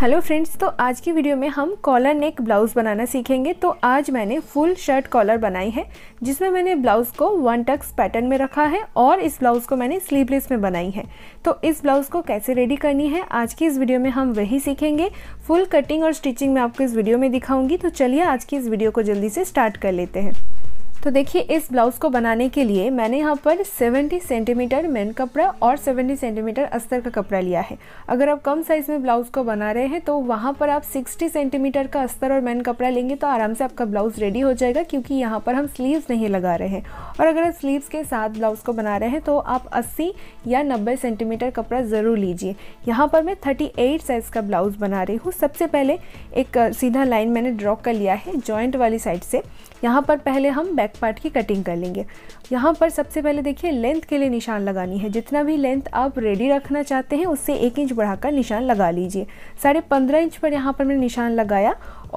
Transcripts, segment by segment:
hello friends तो आज की वीडियो में हम कॉलर नेक ब्लाउज़ बनाना सीखेंगे तो आज मैंने फुल शर्ट कॉलर बनाई है जिसमें मैंने ब्लाउज़ को वन टक्स पैटर्न में रखा है और इस ब्लाउज़ को मैंने स्लीवलेस में बनाई है तो इस ब्लाउज़ को कैसे रेडी करनी है आज की इस वीडियो में हम वही सीखेंगे फुल कटिंग और स्टिचिंग मैं आपको इस वीडियो में दिखाऊँगी तो चलिए आज की इस वीडियो को जल्दी से स्टार्ट कर लेते हैं तो देखिए इस ब्लाउज़ को बनाने के लिए मैंने यहाँ पर 70 सेंटीमीटर मेन कपड़ा और 70 सेंटीमीटर अस्तर का कपड़ा लिया है अगर आप कम साइज़ में ब्लाउज़ को बना रहे हैं तो वहाँ पर आप 60 सेंटीमीटर का अस्तर और मेन कपड़ा लेंगे तो आराम से आपका ब्लाउज़ रेडी हो जाएगा क्योंकि यहाँ पर हम स्लीव्स नहीं लगा रहे हैं और अगर आप स्लीव्स के साथ ब्लाउज़ को बना रहे हैं तो आप अस्सी या नब्बे सेंटीमीटर कपड़ा ज़रूर लीजिए यहाँ पर मैं थर्टी साइज़ का ब्लाउज़ बना रही हूँ सबसे पहले एक सीधा लाइन मैंने ड्रॉ कर लिया है जॉइंट वाली साइड से यहाँ पर पहले हम बैक बैक पार्ट की कटिंग कर लेंगे यहाँ पर सबसे पहले देखिए लेंथ के लिए निशान लगानी है जितना भी लेंथ आप रेडी रखना चाहते हैं उससे एक इंच बढ़ाकर निशान लगा लीजिए साढ़े पंद्रह इंच पर यहाँ पर मैंने निशान लगाया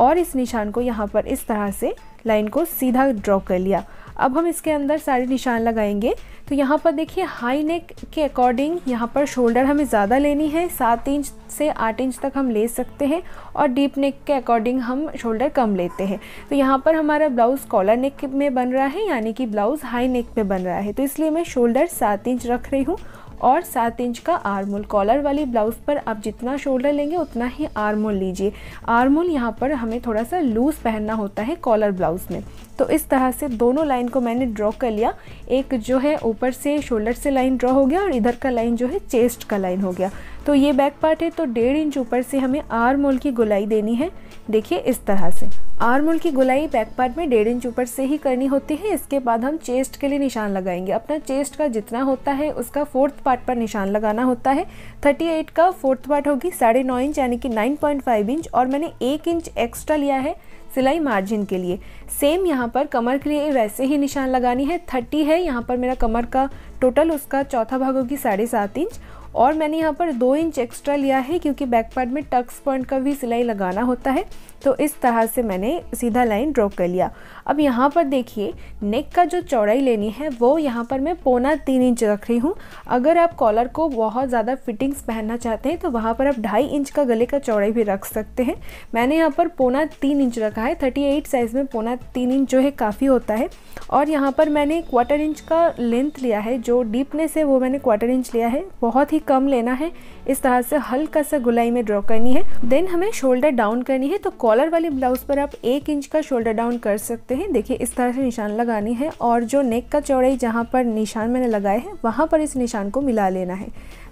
और इस निशान को यहाँ पर इस तरह से लाइन को सीधा ड्रॉ कर लिया अब हम इसके अंदर सारे निशान लगाएंगे तो यहाँ पर देखिए हाई नेक के अकॉर्डिंग यहाँ पर शोल्डर हमें ज़्यादा लेनी है सात इंच से आठ इंच तक हम ले सकते हैं और डीप नेक के अकॉर्डिंग हम शोल्डर कम लेते हैं तो यहाँ पर हमारा ब्लाउज़ कॉलर नेक में बन रहा है यानी कि ब्लाउज़ हाई नेक में बन रहा है तो इसलिए मैं शोल्डर सात इंच रख रही हूँ और सात इंच का आर्मोल कॉलर वाली ब्लाउज़ पर आप जितना शोल्डर लेंगे उतना ही आर्मोल लीजिए आर्मोल यहाँ पर हमें थोड़ा सा लूज़ पहनना होता है कॉलर ब्लाउज़ में तो इस तरह से दोनों लाइन को मैंने ड्रॉ कर लिया एक जो है ऊपर से शोल्डर से लाइन ड्रॉ हो गया और इधर का लाइन जो है चेस्ट का लाइन हो गया तो ये बैक पार्ट है तो डेढ़ इंच ऊपर से हमें आर्मोल की गुलाई देनी है देखिए इस तरह से आर्मोल की गुलाई बैक पार्ट में डेढ़ इंच ऊपर से ही करनी होती है इसके बाद हम चेस्ट के लिए निशान लगाएंगे अपना चेस्ट का जितना होता है उसका फोर्थ पार्ट पर निशान लगाना होता है 38 का फोर्थ पार्ट होगी साढ़े नौ इंच यानी कि 9.5 इंच और मैंने एक इंच एक्स्ट्रा लिया है सिलाई मार्जिन के लिए सेम यहाँ पर कमर के लिए वैसे ही निशान लगानी है थर्टी है यहाँ पर मेरा कमर का टोटल उसका चौथा भाग होगी साढ़े सात इंच और मैंने यहाँ पर दो इंच एक्स्ट्रा लिया है क्योंकि बैक पार्ट में टक्स पॉइंट का भी सिलाई लगाना होता है तो इस तरह से मैंने सीधा लाइन ड्रॉ कर लिया अब यहाँ पर देखिए नेक का जो चौड़ाई लेनी है वो यहाँ पर मैं पौना तीन इंच रख रही हूँ अगर आप कॉलर को बहुत ज़्यादा फिटिंग्स पहनना चाहते हैं तो वहाँ पर आप ढाई इंच का गले का चौड़ाई भी रख सकते हैं मैंने यहाँ पर पौना तीन इंच रखा है थर्टी एट साइज़ में पौना तीन इंच जो है काफ़ी होता है और यहाँ पर मैंने क्वार्टर इंच का लेंथ लिया है जो डीपनेस है वो मैंने क्वार्टर इंच लिया है बहुत ही कम लेना है इस तरह से हल्का सा गुलाई में ड्रॉ करनी है देन हमें शोल्डर डाउन करनी है तो कॉलर वाली ब्लाउज़ पर आप एक इंच का शोल्डर डाउन कर सकते हैं देखिए इस तरह से निशान लगानी है और जो नेक का चौड़ाई जहाँ पर निशान मैंने लगाए हैं वहाँ पर इस निशान को मिला लेना है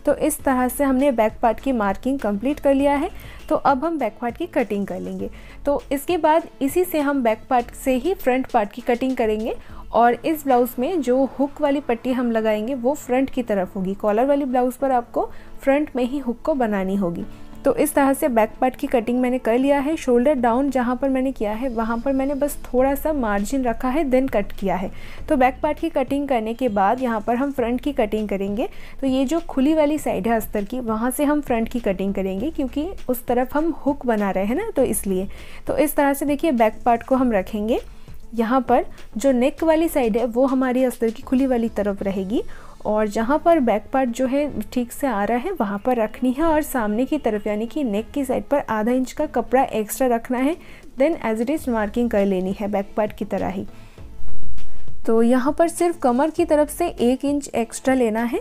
तो इस तरह से हमने बैक पार्ट की मार्किंग कंप्लीट कर लिया है तो अब हम बैक पार्ट की कटिंग कर लेंगे तो इसके बाद इसी से हम बैक पार्ट से ही फ्रंट पार्ट की कटिंग करेंगे और इस ब्लाउज़ में जो हुक वाली पट्टी हम लगाएंगे वो फ्रंट की तरफ होगी कॉलर वाली ब्लाउज़ पर आपको फ्रंट में ही हुक को बनानी होगी तो इस तरह से बैक पार्ट की कटिंग मैंने कर लिया है शोल्डर डाउन जहाँ पर मैंने किया है वहाँ पर मैंने बस थोड़ा सा मार्जिन रखा है देन कट किया है तो बैक पार्ट की कटिंग करने के बाद यहाँ पर हम फ्रंट की कटिंग करेंगे तो ये जो खुली वाली साइड है अस्तर की वहाँ से हम फ्रंट की कटिंग करेंगे क्योंकि उस तरफ हम हुक बना रहे हैं ना तो इसलिए तो इस तरह से देखिए बैक पार्ट को हम रखेंगे यहाँ पर जो नेक वाली साइड है वो हमारी अस्तर की खुली वाली तरफ रहेगी और जहाँ पर बैक पार्ट जो है ठीक से आ रहा है वहाँ पर रखनी है और सामने की तरफ यानी कि नेक की साइड पर आधा इंच का कपड़ा एक्स्ट्रा रखना है then as it is marking कर लेनी है बैक पार्ट की तरह ही तो यहाँ पर सिर्फ कमर की तरफ से एक इंच एक्स्ट्रा लेना है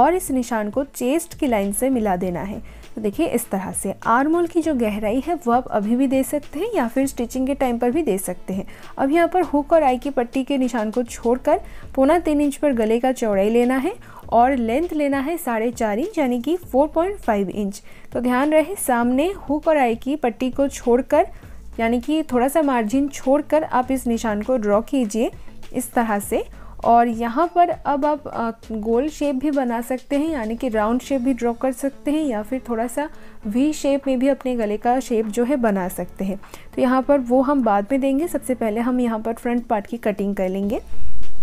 और इस निशान को चेस्ट की लाइन से मिला देना है तो देखिए इस तरह से आर्म होल की जो गहराई है वो आप अभी भी दे सकते हैं या फिर स्टिचिंग के टाइम पर भी दे सकते हैं अब यहाँ पर हुक और आई की पट्टी के निशान को छोड़कर पौना तीन इंच पर गले का चौड़ाई लेना है और लेंथ लेना है साढ़े चार इंच यानी कि 4.5 इंच तो ध्यान रहे सामने हुक और आई की पट्टी को छोड़कर यानी कि थोड़ा सा मार्जिन छोड़कर आप इस निशान को ड्रॉ कीजिए इस तरह से और यहाँ पर अब आप गोल शेप भी बना सकते हैं यानी कि राउंड शेप भी ड्रॉ कर सकते हैं या फिर थोड़ा सा वी शेप में भी अपने गले का शेप जो है बना सकते हैं तो यहाँ पर वो हम बाद में देंगे सबसे पहले हम यहाँ पर फ्रंट पार्ट की कटिंग कर लेंगे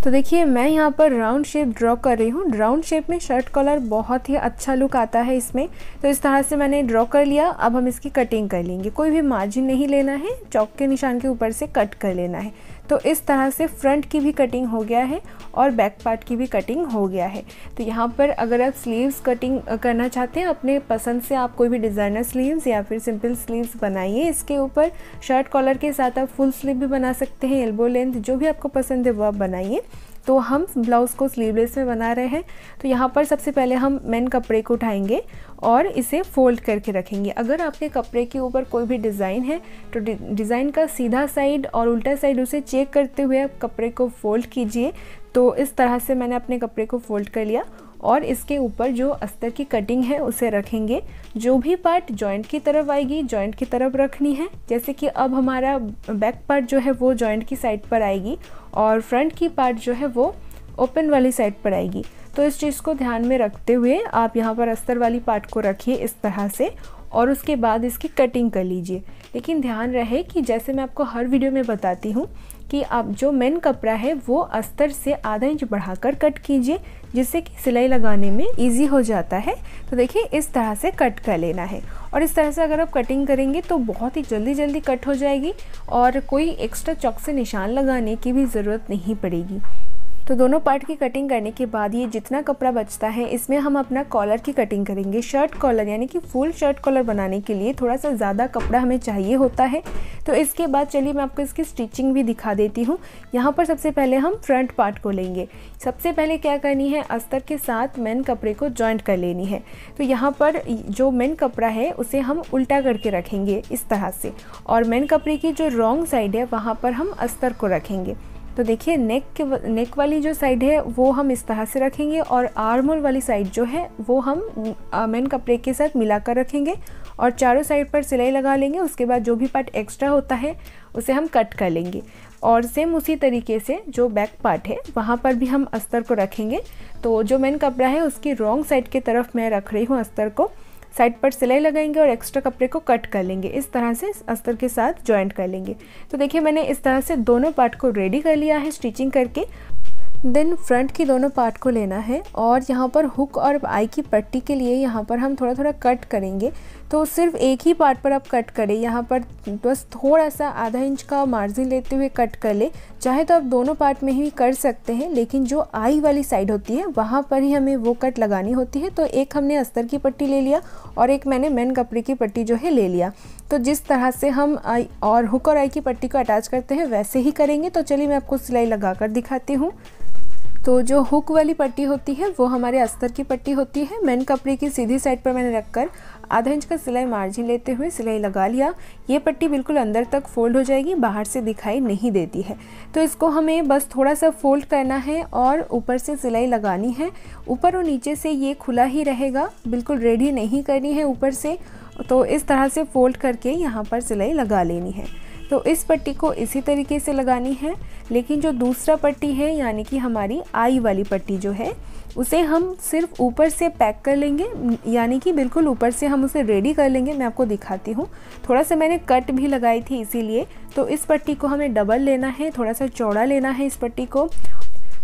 तो देखिए मैं यहाँ पर राउंड शेप ड्रॉ कर रही हूँ राउंड शेप में शर्ट कलर बहुत ही अच्छा लुक आता है इसमें तो इस तरह से मैंने ड्रॉ कर लिया अब हम इसकी कटिंग कर लेंगे कोई भी मार्जिन नहीं लेना है चौक के निशान के ऊपर से कट कर लेना है तो इस तरह से फ्रंट की भी कटिंग हो गया है और बैक पार्ट की भी कटिंग हो गया है तो यहाँ पर अगर आप स्लीव्स कटिंग करना चाहते हैं अपने पसंद से आप कोई भी डिज़ाइनर स्लीव्स या फिर सिंपल स्लीव्स बनाइए इसके ऊपर शर्ट कॉलर के साथ आप फुल स्लीव भी बना सकते हैं एल्बो लेंथ जो भी आपको पसंद है वो आप बनाइए तो हम ब्लाउज़ को स्लीवलेस में बना रहे हैं तो यहाँ पर सबसे पहले हम मेन कपड़े को उठाएंगे और इसे फोल्ड करके रखेंगे अगर आपके कपड़े के ऊपर कोई भी डिज़ाइन है तो डिज़ाइन का सीधा साइड और उल्टा साइड उसे चेक करते हुए आप कपड़े को फोल्ड कीजिए तो इस तरह से मैंने अपने कपड़े को फोल्ड कर लिया और इसके ऊपर जो अस्तर की कटिंग है उसे रखेंगे जो भी पार्ट जॉइंट की तरफ आएगी जॉइंट की तरफ रखनी है जैसे कि अब हमारा बैक पार्ट जो है वो जॉइंट की साइड पर आएगी और फ्रंट की पार्ट जो है वो ओपन वाली साइड पर आएगी तो इस चीज़ को ध्यान में रखते हुए आप यहाँ पर अस्तर वाली पार्ट को रखिए इस तरह से और उसके बाद इसकी कटिंग कर लीजिए लेकिन ध्यान रहे कि जैसे मैं आपको हर वीडियो में बताती हूँ कि आप जो मेन कपड़ा है वो अस्तर से आधा इंच बढ़ाकर कट कीजिए जिससे कि सिलाई लगाने में इजी हो जाता है तो देखिए इस तरह से कट कर लेना है और इस तरह से अगर आप कटिंग करेंगे तो बहुत ही जल्दी जल्दी कट हो जाएगी और कोई एक्स्ट्रा चौक से निशान लगाने की भी ज़रूरत नहीं पड़ेगी तो दोनों पार्ट की कटिंग करने के बाद ये जितना कपड़ा बचता है इसमें हम अपना कॉलर की कटिंग करेंगे शर्ट कॉलर यानी कि फुल शर्ट कॉलर बनाने के लिए थोड़ा सा ज़्यादा कपड़ा हमें चाहिए होता है तो इसके बाद चलिए मैं आपको इसकी स्टिचिंग भी दिखा देती हूँ यहाँ पर सबसे पहले हम फ्रंट पार्ट को लेंगे सबसे पहले क्या करनी है अस्तर के साथ मेन कपड़े को जॉइंट कर लेनी है तो यहाँ पर जो मेन कपड़ा है उसे हम उल्टा करके रखेंगे इस तरह से और मेन कपड़े की जो रॉन्ग साइड है वहाँ पर हम अस्तर को रखेंगे तो देखिए नेक के नेक वाली जो साइड है वो हम इस तरह से रखेंगे और आर्मोल वाली साइड जो है वो हम मेन कपड़े के साथ मिलाकर रखेंगे और चारों साइड पर सिलाई लगा लेंगे उसके बाद जो भी पार्ट एक्स्ट्रा होता है उसे हम कट कर लेंगे और सेम उसी तरीके से जो बैक पार्ट है वहाँ पर भी हम अस्तर को रखेंगे तो जो मेन कपड़ा है उसकी रॉन्ग साइड के तरफ मैं रख रही हूँ अस्तर को साइड पर सिलाई लगाएंगे और एक्स्ट्रा कपड़े को कट कर लेंगे इस तरह से अस्तर के साथ ज्वाइंट कर लेंगे तो देखिए मैंने इस तरह से दोनों पार्ट को रेडी कर लिया है स्टिचिंग करके देन फ्रंट की दोनों पार्ट को लेना है और यहाँ पर हुक और आई की पट्टी के लिए यहाँ पर हम थोड़ा थोड़ा कट करेंगे तो सिर्फ एक ही पार्ट पर आप कट करें यहाँ पर बस थोड़ा सा आधा इंच का मार्जिन लेते हुए कट कर ले चाहे तो आप दोनों पार्ट में ही कर सकते हैं लेकिन जो आई वाली साइड होती है वहाँ पर ही हमें वो कट लगानी होती है तो एक हमने अस्तर की पट्टी ले लिया और एक मैंने मैन कपड़े की पट्टी जो है ले लिया तो जिस तरह से हम आई और हुक और आई की पट्टी को अटैच करते हैं वैसे ही करेंगे तो चलिए मैं आपको सिलाई लगा कर दिखाती हूँ तो जो हुक वाली पट्टी होती है वो हमारे अस्तर की पट्टी होती है मैन कपड़े की सीधी साइड पर मैंने रखकर आधा इंच का सिलाई मार्जिन लेते हुए सिलाई लगा लिया ये पट्टी बिल्कुल अंदर तक फोल्ड हो जाएगी बाहर से दिखाई नहीं देती है तो इसको हमें बस थोड़ा सा फोल्ड करना है और ऊपर से सिलाई लगानी है ऊपर और नीचे से ये खुला ही रहेगा बिल्कुल रेडी नहीं करनी है ऊपर से तो इस तरह से फोल्ड करके यहाँ पर सिलाई लगा लेनी है तो इस पट्टी को इसी तरीके से लगानी है लेकिन जो दूसरा पट्टी है यानी कि हमारी आई वाली पट्टी जो है उसे हम सिर्फ ऊपर से पैक कर लेंगे यानी कि बिल्कुल ऊपर से हम उसे रेडी कर लेंगे मैं आपको दिखाती हूँ थोड़ा सा मैंने कट भी लगाई थी इसीलिए तो इस पट्टी को हमें डबल लेना है थोड़ा सा चौड़ा लेना है इस पट्टी को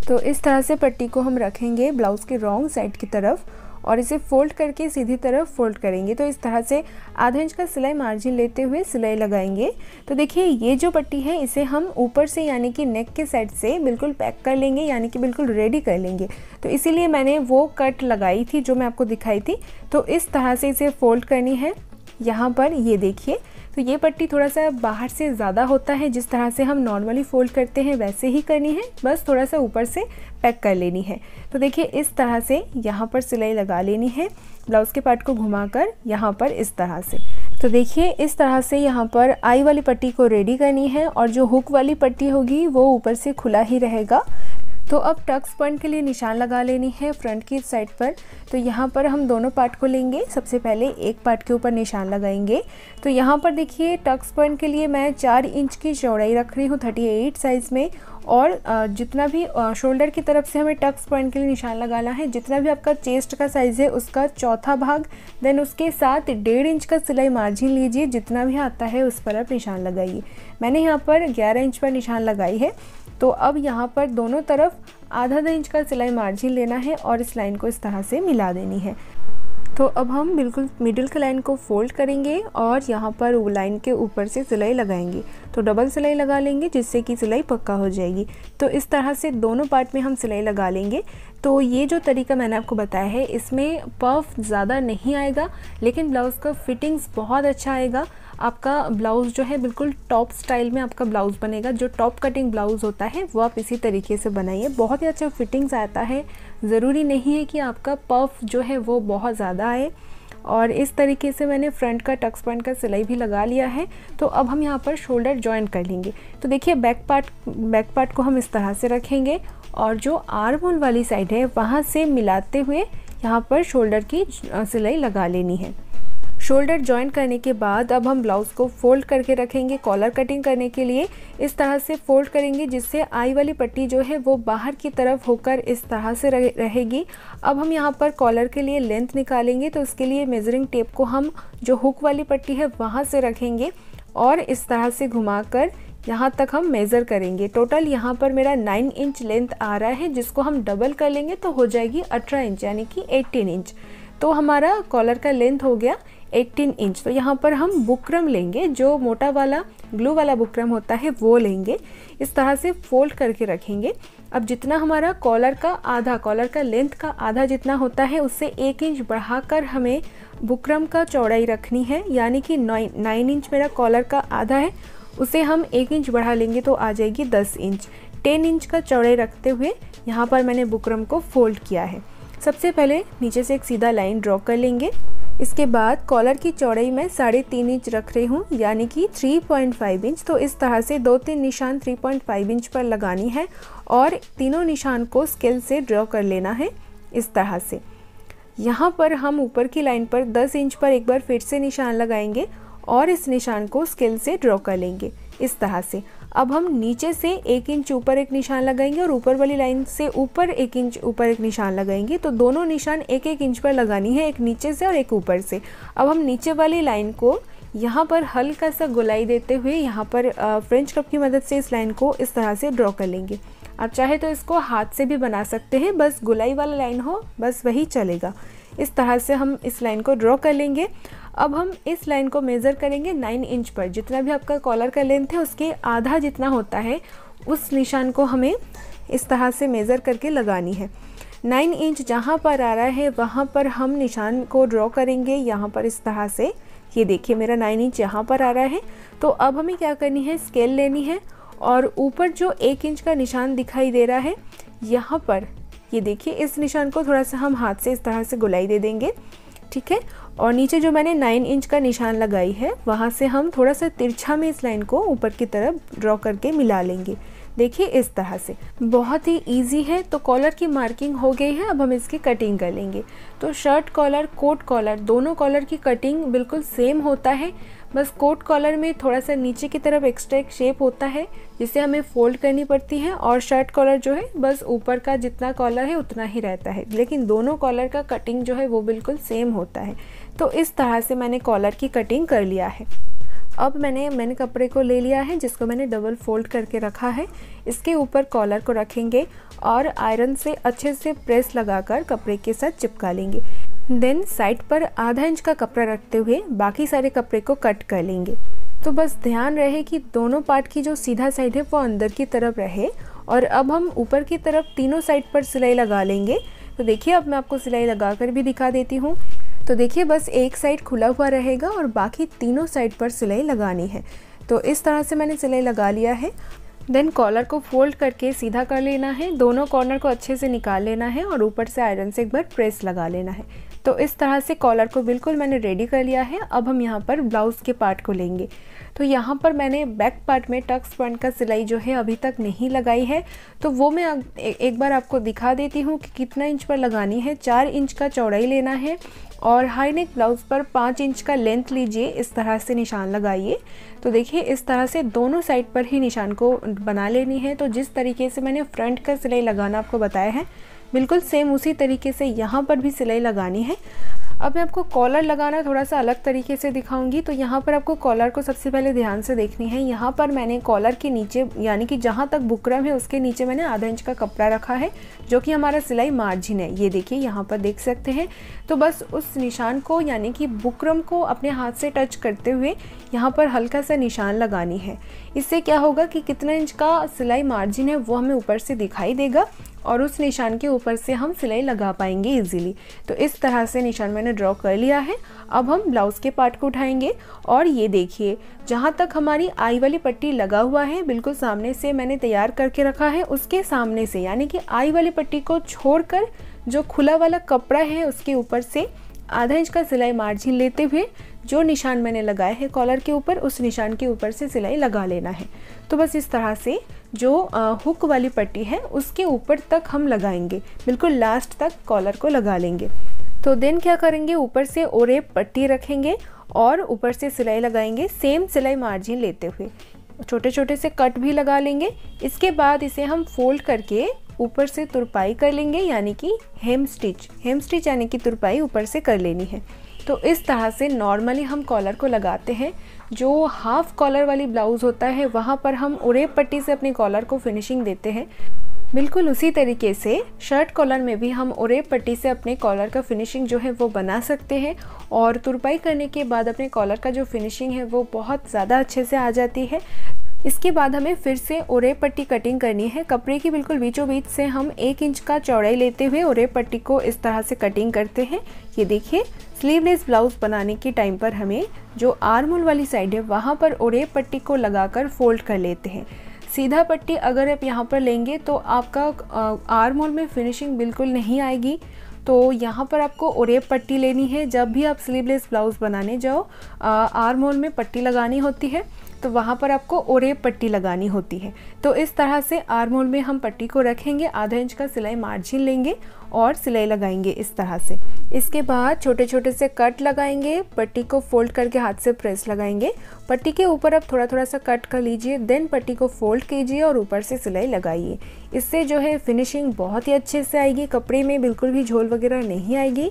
तो इस तरह से पट्टी को हम रखेंगे ब्लाउज़ के रॉन्ग साइड की तरफ और इसे फोल्ड करके सीधी तरफ फोल्ड करेंगे तो इस तरह से आधा इंच का सिलाई मार्जिन लेते हुए सिलाई लगाएंगे तो देखिए ये जो पट्टी है इसे हम ऊपर से यानी कि नेक के साइड से बिल्कुल पैक कर लेंगे यानी कि बिल्कुल रेडी कर लेंगे तो इसीलिए मैंने वो कट लगाई थी जो मैं आपको दिखाई थी तो इस तरह से इसे फोल्ड करनी है यहाँ पर ये देखिए तो ये पट्टी थोड़ा सा बाहर से ज़्यादा होता है जिस तरह से हम नॉर्मली फोल्ड करते हैं वैसे ही करनी है बस थोड़ा सा ऊपर से पैक कर लेनी है तो देखिए इस तरह से यहाँ पर सिलाई लगा लेनी है ब्लाउज़ के पार्ट को घुमा कर यहाँ पर इस तरह से तो देखिए इस तरह से यहाँ पर आई वाली पट्टी को रेडी करनी है और जो हुक वाली पट्टी होगी वो ऊपर से खुला ही रहेगा तो अब टक्स पॉइंट के लिए निशान लगा लेनी है फ्रंट की साइड पर तो यहाँ पर हम दोनों पार्ट को लेंगे सबसे पहले एक पार्ट के ऊपर निशान लगाएंगे तो यहाँ पर देखिए टक्स पॉइंट के लिए मैं चार इंच की चौड़ाई रख रही हूँ थर्टी एट साइज़ में और जितना भी शोल्डर की तरफ से हमें टक्स पॉइंट के लिए निशान लगाना है जितना भी आपका चेस्ट का साइज़ है उसका चौथा भाग देन उसके साथ डेढ़ इंच का सिलाई मार्जिन लीजिए जितना भी आता है उस पर आप निशान लगाइए मैंने यहाँ पर ग्यारह इंच पर निशान लगाई है तो अब यहाँ पर दोनों तरफ आधा आधा इंच का सिलाई मार्जिन लेना है और इस लाइन को इस तरह से मिला देनी है तो अब हम बिल्कुल मिडिल के लाइन को फोल्ड करेंगे और यहाँ पर लाइन के ऊपर से सिलाई लगाएंगे तो डबल सिलाई लगा लेंगे जिससे कि सिलाई पक्का हो जाएगी तो इस तरह से दोनों पार्ट में हम सिलाई लगा लेंगे तो ये जो तरीका मैंने आपको बताया है इसमें पफ ज़्यादा नहीं आएगा लेकिन ब्लाउज़ का फिटिंग्स बहुत अच्छा आएगा आपका ब्लाउज़ जो है बिल्कुल टॉप स्टाइल में आपका ब्लाउज़ बनेगा जो टॉप कटिंग ब्लाउज़ होता है वो आप इसी तरीके से बनाइए बहुत ही अच्छा फिटिंग्स आता है ज़रूरी नहीं है कि आपका पफ जो है वो बहुत ज़्यादा आए और इस तरीके से मैंने फ्रंट का टक्स पॉइंट का सिलाई भी लगा लिया है तो अब हम यहाँ पर शोल्डर ज्वाइन कर लेंगे तो देखिए बैक पार्ट बैक पार्ट को हम इस तरह से रखेंगे और जो आर्म वाली साइड है वहाँ से मिलाते हुए यहाँ पर शोल्डर की सिलाई लगा लेनी है शोल्डर ज्वाइन करने के बाद अब हम ब्लाउज़ को फोल्ड करके रखेंगे कॉलर कटिंग करने के लिए इस तरह से फोल्ड करेंगे जिससे आई वाली पट्टी जो है वो बाहर की तरफ होकर इस तरह से रहेगी अब हम यहाँ पर कॉलर के लिए लेंथ निकालेंगे तो उसके लिए मेजरिंग टेप को हम जो हुक वाली पट्टी है वहाँ से रखेंगे और इस तरह से घुमाकर यहाँ तक हम मेज़र करेंगे टोटल यहाँ पर मेरा 9 इंच लेंथ आ रहा है जिसको हम डबल कर लेंगे तो हो जाएगी 18 इंच यानी कि 18 इंच तो हमारा कॉलर का लेंथ हो गया 18 इंच तो यहाँ पर हम बुकरम लेंगे जो मोटा वाला ग्लू वाला बुकरम होता है वो लेंगे इस तरह से फोल्ड करके रखेंगे अब जितना हमारा कॉलर का आधा कॉलर का लेंथ का आधा जितना होता है उससे एक इंच बढ़ाकर हमें बुकरम का चौड़ाई रखनी है यानी कि नाइन इंच मेरा कॉलर का आधा है उसे हम एक इंच बढ़ा लेंगे तो आ जाएगी दस इंच टेन इंच का चौड़ाई रखते हुए यहाँ पर मैंने बुकरम को फोल्ड किया है सबसे पहले नीचे से एक सीधा लाइन ड्रॉ कर लेंगे इसके बाद कॉलर की चौड़ाई मैं साढ़े तीन इंच रख रही हूँ यानी कि 3.5 इंच तो इस तरह से दो तीन निशान 3.5 इंच पर लगानी है और तीनों निशान को स्केल से ड्रॉ कर लेना है इस तरह से यहाँ पर हम ऊपर की लाइन पर 10 इंच पर एक बार फिर से निशान लगाएंगे और इस निशान को स्केल से ड्रॉ कर लेंगे इस तरह से अब हम नीचे से एक इंच ऊपर एक निशान लगाएंगे और ऊपर वाली लाइन से ऊपर एक इंच ऊपर एक निशान लगाएंगे तो दोनों निशान एक एक इंच पर लगानी है एक नीचे से और एक ऊपर से अब हम नीचे वाली लाइन को यहाँ पर हल्का सा गुलाई देते हुए यहाँ पर फ्रेंच कप की मदद से इस लाइन को इस तरह से ड्रॉ कर लेंगे आप चाहे तो इसको हाथ से भी बना सकते हैं बस गुलाई वाला लाइन हो बस वही चलेगा इस तरह से हम इस लाइन को ड्रॉ कर लेंगे अब हम इस लाइन को मेज़र करेंगे नाइन इंच पर जितना भी आपका कॉलर का लेंथ है उसके आधा जितना होता है उस निशान को हमें इस तरह से मेज़र करके लगानी है नाइन इंच जहाँ पर आ रहा है वहाँ पर हम निशान को ड्रॉ करेंगे यहाँ पर इस तरह से ये देखिए मेरा नाइन इंच यहाँ पर आ रहा है तो अब हमें क्या करनी है स्केल लेनी है और ऊपर जो एक इंच का निशान दिखाई दे रहा है यहाँ पर ये देखिए इस निशान को थोड़ा सा हम हाथ से इस तरह से गुलाई दे देंगे ठीक है और नीचे जो मैंने नाइन इंच का निशान लगाई है वहाँ से हम थोड़ा सा तिरछा में इस लाइन को ऊपर की तरफ ड्रॉ करके मिला लेंगे देखिए इस तरह से बहुत ही इजी है तो कॉलर की मार्किंग हो गई है अब हम इसकी कटिंग कर लेंगे तो शर्ट कॉलर कोट कॉलर दोनों कॉलर की कटिंग बिल्कुल सेम होता है बस कोट कॉलर में थोड़ा सा नीचे की तरफ एक्स्ट्रा एक शेप होता है जिसे हमें फोल्ड करनी पड़ती है और शर्ट कॉलर जो है बस ऊपर का जितना कॉलर है उतना ही रहता है लेकिन दोनों कॉलर का कटिंग जो है वो बिल्कुल सेम होता है तो इस तरह से मैंने कॉलर की कटिंग कर लिया है अब मैंने मैंने कपड़े को ले लिया है जिसको मैंने डबल फोल्ड करके रखा है इसके ऊपर कॉलर को रखेंगे और आयरन से अच्छे से प्रेस लगाकर कपड़े के साथ चिपका लेंगे देन साइड पर आधा इंच का कपड़ा रखते हुए बाकी सारे कपड़े को कट कर लेंगे तो बस ध्यान रहे कि दोनों पार्ट की जो सीधा साइड है वो अंदर की तरफ रहे और अब हम ऊपर की तरफ तीनों साइड पर सिलाई लगा लेंगे तो देखिए अब मैं आपको सिलाई लगा कर भी दिखा देती हूँ तो देखिए बस एक साइड खुला हुआ रहेगा और बाकी तीनों साइड पर सिलाई लगानी है तो इस तरह से मैंने सिलाई लगा लिया है देन कॉलर को फोल्ड करके सीधा कर लेना है दोनों कॉर्नर को अच्छे से निकाल लेना है और ऊपर से आयरन से एक बार प्रेस लगा लेना है तो इस तरह से कॉलर को बिल्कुल मैंने रेडी कर लिया है अब हम यहाँ पर ब्लाउज़ के पार्ट को लेंगे तो यहाँ पर मैंने बैक पार्ट में टक्स फ्रंट का सिलाई जो है अभी तक नहीं लगाई है तो वो मैं एक बार आपको दिखा देती हूँ कि कितना इंच पर लगानी है चार इंच का चौड़ाई लेना है और हाई नेक ब्लाउज़ पर पाँच इंच का लेंथ लीजिए इस तरह से निशान लगाइए तो देखिए इस तरह से दोनों साइड पर ही निशान को बना लेनी है तो जिस तरीके से मैंने फ्रंट का सिलाई लगाना आपको बताया है बिल्कुल सेम उसी तरीके से यहाँ पर भी सिलाई लगानी है अब मैं आपको कॉलर लगाना थोड़ा सा अलग तरीके से दिखाऊंगी तो यहाँ पर आपको कॉलर को सबसे पहले ध्यान से देखनी है यहाँ पर मैंने कॉलर के नीचे यानी कि जहाँ तक बुकरम है उसके नीचे मैंने आधा इंच का कपड़ा रखा है जो कि हमारा सिलाई मार्जिन है ये देखिए यहाँ पर देख सकते हैं तो बस उस निशान को यानी कि बुकरम को अपने हाथ से टच करते हुए यहाँ पर हल्का सा निशान लगानी है इससे क्या होगा कि कितना इंच का सिलाई मार्जिन है वो हमें ऊपर से दिखाई देगा और उस निशान के ऊपर से हम सिलाई लगा पाएंगे इजीली तो इस तरह से निशान मैंने ड्रॉ कर लिया है अब हम ब्लाउज़ के पार्ट को उठाएंगे और ये देखिए जहाँ तक हमारी आई वाली पट्टी लगा हुआ है बिल्कुल सामने से मैंने तैयार करके रखा है उसके सामने से यानी कि आई वाली पट्टी को छोड़कर जो खुला वाला कपड़ा है उसके ऊपर से आधा इंच का सिलाई मार्जिन लेते हुए जो निशान मैंने लगाया है कॉलर के ऊपर उस निशान के ऊपर से सिलाई लगा लेना है तो बस इस तरह से जो हुक वाली पट्टी है उसके ऊपर तक हम लगाएंगे बिल्कुल लास्ट तक कॉलर को लगा लेंगे तो देन क्या करेंगे ऊपर से ओरे पट्टी रखेंगे और ऊपर से सिलाई लगाएंगे सेम सिलाई मार्जिन लेते हुए छोटे छोटे से कट भी लगा लेंगे इसके बाद इसे हम फोल्ड करके ऊपर से तुरपाई कर लेंगे यानी कि हेम स्टिच हेम स्टिच यानी कि तुरपाई ऊपर से कर लेनी है तो इस तरह से नॉर्मली हम कॉलर को लगाते हैं जो हाफ़ कॉलर वाली ब्लाउज़ होता है वहाँ पर हम उरेब पट्टी से अपने कॉलर को फिनिशिंग देते हैं बिल्कुल उसी तरीके से शर्ट कॉलर में भी हम ओरेब पट्टी से अपने कॉलर का फिनिशिंग जो है वो बना सकते हैं और तुरपाई करने के बाद अपने कॉलर का जो फिनिशिंग है वो बहुत ज़्यादा अच्छे से आ जाती है इसके बाद हमें फिर से ओरे पट्टी कटिंग करनी है कपड़े की बिल्कुल बीचों बीच से हम एक इंच का चौड़ाई लेते हुए ओरे पट्टी को इस तरह से कटिंग करते हैं ये देखिए स्लीवलेस ब्लाउज बनाने के टाइम पर हमें जो आर्मोल वाली साइड है वहाँ पर ओरे पट्टी को लगाकर फोल्ड कर लेते हैं सीधा पट्टी अगर आप यहाँ पर लेंगे तो आपका आर्म में फिनिशिंग बिल्कुल नहीं आएगी तो यहाँ पर आपको ओरेब पट्टी लेनी है जब भी आप स्लीवलेस ब्लाउज़ बनाने जाओ आर्म होल में पट्टी लगानी होती है तो वहाँ पर आपको ओरेब पट्टी लगानी होती है तो इस तरह से आर्म होल में हम पट्टी को रखेंगे आधा इंच का सिलाई मार्जिन लेंगे और सिलाई लगाएंगे इस तरह से इसके बाद छोटे छोटे से कट लगाएंगे पट्टी को फोल्ड करके हाथ से प्रेस लगाएंगे पट्टी के ऊपर आप थोड़ा थोड़ा सा कट कर लीजिए देन पट्टी को फोल्ड कीजिए और ऊपर से सिलाई लगाइए इससे जो है फिनिशिंग बहुत ही अच्छे से आएगी कपड़े में बिल्कुल भी झोल वगैरह नहीं आएगी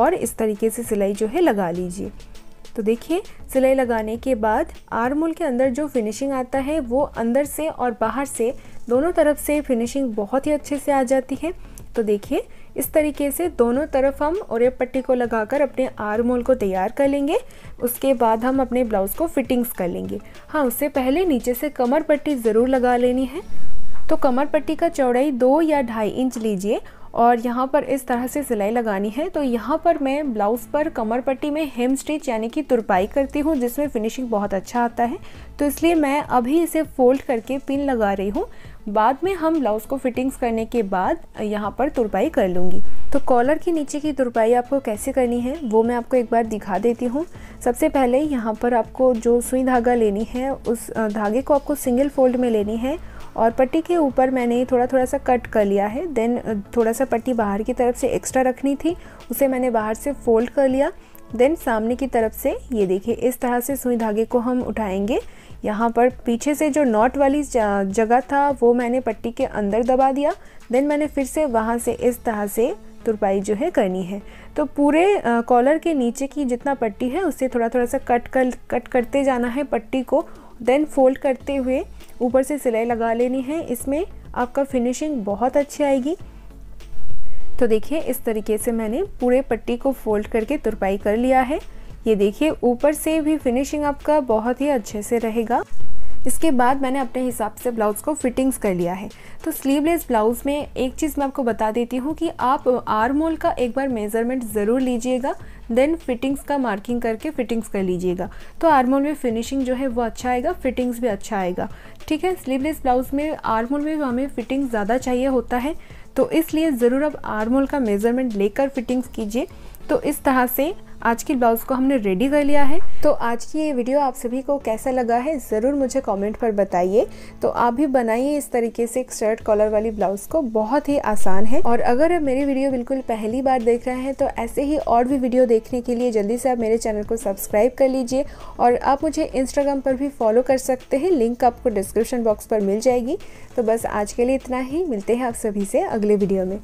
और इस तरीके से सिलाई जो है लगा लीजिए तो देखिए सिलाई लगाने के बाद आरमोल के अंदर जो फिनिशिंग आता है वो अंदर से और बाहर से दोनों तरफ से फिनिशिंग बहुत ही अच्छे से आ जाती है तो देखिए इस तरीके से दोनों तरफ हम और पट्टी को लगाकर अपने आर्म होल को तैयार कर लेंगे उसके बाद हम अपने ब्लाउज़ को फिटिंग्स कर लेंगे हाँ उससे पहले नीचे से कमर पट्टी ज़रूर लगा लेनी है तो कमर पट्टी का चौड़ाई दो या ढाई इंच लीजिए और यहाँ पर इस तरह से सिलाई लगानी है तो यहाँ पर मैं ब्लाउज़ पर कमर पट्टी में हेम स्टिच यानी कि तुरपाई करती हूँ जिसमें फिनिशिंग बहुत अच्छा आता है तो इसलिए मैं अभी इसे फोल्ड करके पिन लगा रही हूँ बाद में हम ब्लाउज़ को फिटिंग्स करने के बाद यहाँ पर तुरपाई कर लूँगी तो कॉलर के नीचे की तुरपाई आपको कैसे करनी है वो मैं आपको एक बार दिखा देती हूँ सबसे पहले यहाँ पर आपको जो सुई धागा लेनी है उस धागे को आपको सिंगल फोल्ड में लेनी है और पट्टी के ऊपर मैंने थोड़ा थोड़ा सा कट कर लिया है देन थोड़ा सा पट्टी बाहर की तरफ से एक्स्ट्रा रखनी थी उसे मैंने बाहर से फोल्ड कर लिया देन सामने की तरफ से ये देखिए इस तरह से सुई धागे को हम उठाएंगे यहाँ पर पीछे से जो नॉट वाली जगह था वो मैंने पट्टी के अंदर दबा दिया देन मैंने फिर से वहाँ से इस तरह से तुरपाई जो है करनी है तो पूरे कॉलर के नीचे की जितना पट्टी है उससे थोड़ा थोड़ा सा कट कर कट करते जाना है पट्टी को देन फोल्ड करते हुए ऊपर से सिलाई लगा लेनी है इसमें आपका फिनिशिंग बहुत अच्छी आएगी तो देखिए इस तरीके से मैंने पूरे पट्टी को फोल्ड करके तुरपाई कर लिया है ये देखिए ऊपर से भी फिनिशिंग आपका बहुत ही अच्छे से रहेगा इसके बाद मैंने अपने हिसाब से ब्लाउज़ को फिटिंग्स कर लिया है तो स्लीवलेस ब्लाउज़ में एक चीज़ मैं आपको बता देती हूँ कि आप आरमोल का एक बार मेज़रमेंट ज़रूर लीजिएगा देन फिटिंग्स का मार्किंग करके फिटिंग्स कर लीजिएगा तो आर्मोल में फिनिशिंग जो है वो अच्छा आएगा फिटिंग्स भी अच्छा आएगा ठीक है स्लीवलेस ब्लाउज़ में आर्मोल में हमें फिटिंग ज़्यादा चाहिए होता है तो इसलिए ज़रूर आप आर्मोल का मेज़रमेंट लेकर फिटिंग्स कीजिए तो इस तरह से आज की ब्लाउज़ को हमने रेडी कर लिया है तो आज की ये वीडियो आप सभी को कैसा लगा है ज़रूर मुझे कमेंट पर बताइए तो आप भी बनाइए इस तरीके से एक शर्ट कॉलर वाली ब्लाउज़ को बहुत ही आसान है और अगर आप मेरी वीडियो बिल्कुल पहली बार देख रहे हैं तो ऐसे ही और भी वीडियो देखने के लिए जल्दी से आप मेरे चैनल को सब्सक्राइब कर लीजिए और आप मुझे इंस्टाग्राम पर भी फॉलो कर सकते हैं लिंक आपको डिस्क्रिप्शन बॉक्स पर मिल जाएगी तो बस आज के लिए इतना ही मिलते हैं आप सभी से अगले वीडियो में